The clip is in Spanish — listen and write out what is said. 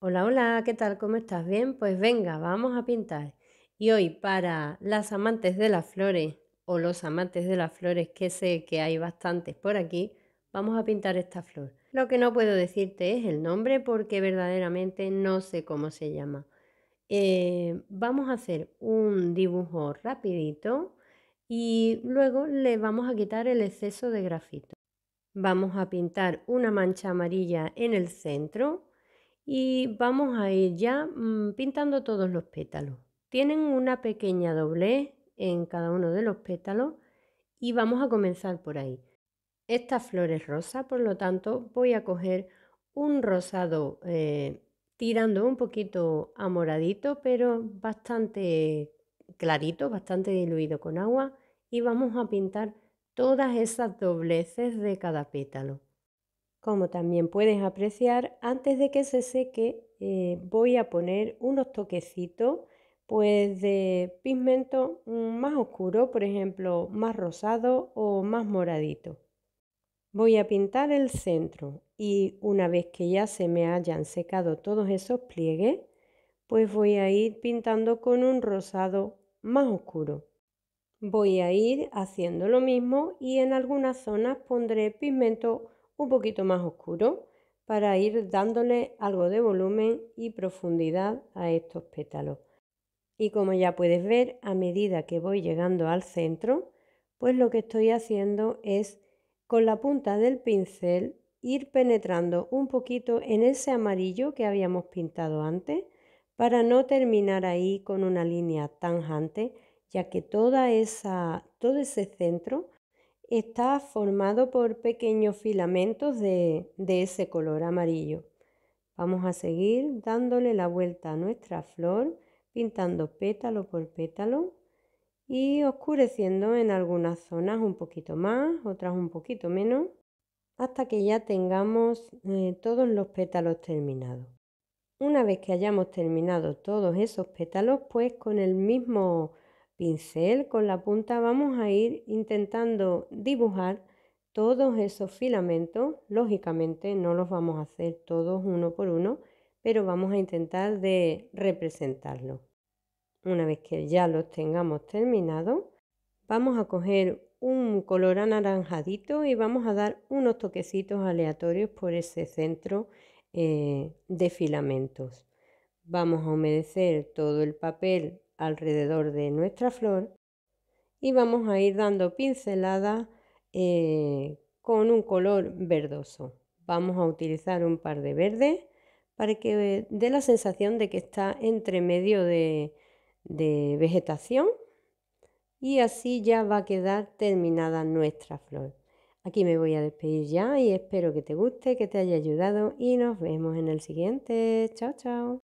Hola, hola, ¿qué tal? ¿Cómo estás? Bien, pues venga, vamos a pintar. Y hoy para las amantes de las flores o los amantes de las flores, que sé que hay bastantes por aquí, vamos a pintar esta flor. Lo que no puedo decirte es el nombre porque verdaderamente no sé cómo se llama. Eh, vamos a hacer un dibujo rapidito y luego le vamos a quitar el exceso de grafito. Vamos a pintar una mancha amarilla en el centro y vamos a ir ya mm, pintando todos los pétalos. Tienen una pequeña doblez en cada uno de los pétalos y vamos a comenzar por ahí. Esta flor es rosa, por lo tanto voy a coger un rosado eh, tirando un poquito a moradito, pero bastante clarito, bastante diluido con agua y vamos a pintar todas esas dobleces de cada pétalo. Como también puedes apreciar, antes de que se seque eh, voy a poner unos toquecitos pues de pigmento más oscuro, por ejemplo, más rosado o más moradito. Voy a pintar el centro y una vez que ya se me hayan secado todos esos pliegues, pues voy a ir pintando con un rosado más oscuro. Voy a ir haciendo lo mismo y en algunas zonas pondré pigmento un poquito más oscuro para ir dándole algo de volumen y profundidad a estos pétalos. Y como ya puedes ver, a medida que voy llegando al centro, pues lo que estoy haciendo es con la punta del pincel ir penetrando un poquito en ese amarillo que habíamos pintado antes para no terminar ahí con una línea tanjante, ya que toda esa, todo ese centro está formado por pequeños filamentos de, ese color amarillo. Vamos a seguir dándole la vuelta a nuestra flor, pintando pétalo por pétalo y oscureciendo en algunas zonas un poquito más, otras un poquito menos, hasta que ya tengamos eh, todos los pétalos terminados. Una vez que hayamos terminado todos esos pétalos, pues con el mismo pincel con la punta vamos a ir intentando dibujar todos esos filamentos. Lógicamente no los vamos a hacer todos uno por uno, pero vamos a intentar de representarlo Una vez que ya los tengamos terminados, vamos a coger un color anaranjadito y vamos a dar unos toquecitos aleatorios por ese centro eh, de filamentos. Vamos a humedecer todo el papel alrededor de nuestra flor y vamos a ir dando pinceladas eh, con un color verdoso. Vamos a utilizar un par de verdes para que dé la sensación de que está entre medio de, de vegetación y así ya va a quedar terminada nuestra flor. Aquí me voy a despedir ya y espero que te guste, que te haya ayudado y nos vemos en el siguiente. Chao, chao.